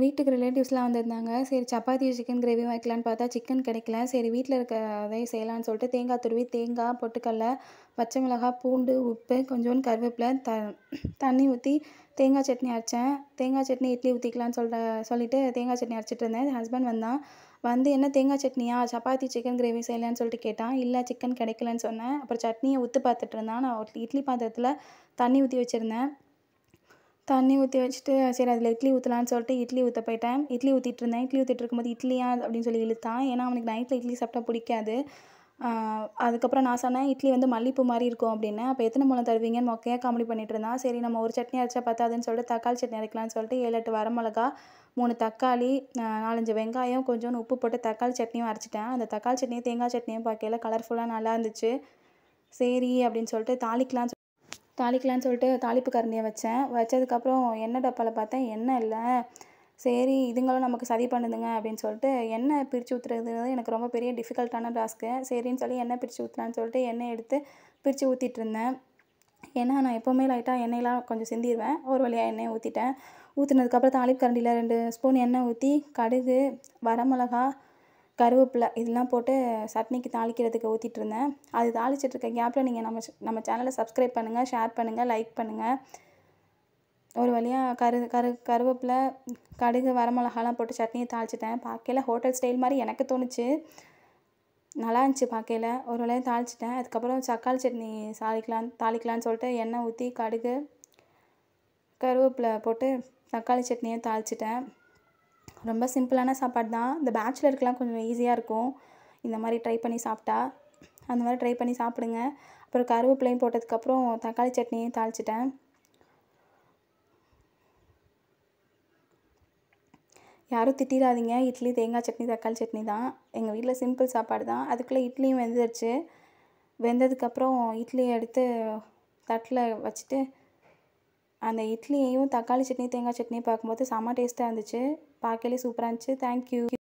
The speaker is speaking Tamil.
வீட்டுக்கு ரிலேட்டிவ்ஸ்லாம் வந்திருந்தாங்க சரி சப்பாத்தி சிக்கன் கிரேவியும் வைக்கலான்னு பார்த்தா சிக்கன் கிடைக்கல சரி வீட்டில் இருக்க அதே செய்யலான்னு சொல்லிட்டு தேங்காய் துருவி தேங்காய் பொட்டுக்கடல பச்சை மிளகாய் பூண்டு உப்பு கொஞ்சோண்டு கருவேப்பிலை த தண்ணி ஊற்றி தேங்காய் சட்னி அரைச்சேன் தேங்காய் சட்னி இட்லி ஊற்றிக்கலான்னு சொல்கிற சொல்லிவிட்டு தேங்காய் சட்னி அரைச்சிட்டு இருந்தேன் ஹஸ்பண்ட் வந்தான் வந்து என்ன தேங்காய் சட்னியா சப்பாத்தி சிக்கன் கிரேவி செய்யலான்னு சொல்லிட்டு கேட்டான் இல்லை சிக்கன் கிடைக்கலன்னு சொன்னேன் அப்புறம் சட்னியை ஊற்று பார்த்துட்டு இருந்தான் நான் இட்லி பாத்திரத்தில் தண்ணி ஊற்றி வச்சுருந்தேன் தண்ணி ஊற்றி வச்சுட்டு சரி அதில் இட்லி ஊற்றலான்னு சொல்லிட்டு இட்லி ஊற்ற போயிட்டேன் இட்லி ஊற்றிட்டு இருந்தேன் இட்லி ஊற்றிட்டு இருக்கும்போது இட்லியா அப்படின்னு சொல்லி இழுத்தான் ஏன்னா அவனுக்கு நைட்டில் இட்லி சாப்பிட்டா பிடிக்காது அதுக்கப்புறம் நான் சொன்னேன் இட்லி வந்து மல்லிப்பூ மாதிரி இருக்கும் அப்படின்னு அப்போ எத்தனை மூலம் தருவீங்கன்னு மொக்கையாக காமெடி பண்ணிட்டு இருந்தான் சரி நம்ம ஒரு சட்னி அரைச்சா பார்த்தாதுன்னு சொல்லிட்டு தக்காளி சட்னி அரைக்கலாம்னு சொல்லிட்டு ஏழு எட்டு வரமிளகா மூணு தக்காளி நாலஞ்சு வெங்காயம் கொஞ்சோண்டு உப்பு போட்டு தக்காளி சட்னியும் அரைச்சிட்டேன் அந்த தக்காளி சட்னியும் தேங்காய் சட்னியும் பார்க்கல கலர்ஃபுல்லாக நல்லா இருந்துச்சு சரி அப்படின்னு சொல்லிட்டு தாளிக்கலாம்னு தாளிக்கலான்னு சொல்லிட்டு தாளிப்பு கரண்டியை வச்சேன் வச்சதுக்கப்புறம் எண்ணெய் டப்பாவில் பார்த்தேன் எண்ணெய் இல்லை சரி இதுங்களும் நமக்கு சதி பண்ணுதுங்க அப்படின்னு சொல்லிட்டு எண்ணெய் பிரித்து ஊற்றுறதுங்கிறது எனக்கு ரொம்ப பெரிய டிஃபிகல்ட்டான டாஸ்க்கு சரின்னு சொல்லி எண்ணெய் பிரித்து ஊற்றுறான்னு சொல்லிட்டு எண்ணெய் எடுத்து பிரித்து ஊற்றிட்டு இருந்தேன் ஏன்னா நான் எப்போவுமே லைட்டாக எண்ணெயெலாம் கொஞ்சம் சிந்திடுவேன் ஒரு வழியாக எண்ணெயை ஊற்றிட்டேன் ஊற்றுனதுக்கப்புறம் தாளிப்பு கரண்டியில் ரெண்டு ஸ்பூன் எண்ணெய் ஊற்றி கடுகு வரமிளகா கருவேப்பிலை இதெல்லாம் போட்டு சட்னிக்கு தாளிக்கிறதுக்கு ஊற்றிட்டு இருந்தேன் அது தாளிச்சிட்டு கேப்பில் நீங்கள் நம்ம நம்ம சேனலை சப்ஸ்கிரைப் பண்ணுங்கள் ஷேர் பண்ணுங்கள் லைக் பண்ணுங்கள் ஒரு வழியாக கரு கரு கருவேப்பிலை கடுகு வரமிளகாலாம் போட்டு சட்னியை தாளிச்சிட்டேன் பார்க்கையில் ஹோட்டல் ஸ்டைல் மாதிரி எனக்கு தோணுச்சு நல்லா இருந்துச்சு பார்க்கையில் ஒரு வழியாக தாளிச்சிட்டேன் அதுக்கப்புறம் தக்காளி சட்னி தாளிக்கலாம் தாளிக்கலான்னு சொல்லிட்டு எண்ணெய் ஊற்றி கடுகு கருவேப்பிலை போட்டு தக்காளி சட்னியை தாளிச்சிட்டேன் ரொம்ப சிம்பிளான சாப்பாடு தான் இந்த பேச்சுலருக்கெலாம் கொஞ்சம் ஈஸியாக இருக்கும் இந்த மாதிரி ட்ரை பண்ணி சாப்பிட்டா அந்த மாதிரி ட்ரை பண்ணி சாப்பிடுங்க அப்புறம் கருவேப்பிலையும் போட்டதுக்கப்புறம் தக்காளி சட்னியும் தாளிச்சிட்டேன் யாரும் திட்டிடாதீங்க இட்லி தேங்காய் சட்னி தக்காளி சட்னி தான் எங்கள் வீட்டில் சிம்பிள் சாப்பாடு தான் அதுக்குள்ளே இட்லியும் வெந்துடுச்சு வெந்ததுக்கப்புறம் இட்லியை எடுத்து தட்டில் வச்சுட்டு அந்த இட்லியையும் தக்காளி சட்னி தேங்காய் சட்னியும் பார்க்கும்போது செம்ம டேஸ்ட்டாக இருந்துச்சு பார்க்கலே சூப்பராக இருந்துச்சு தேங்க்யூ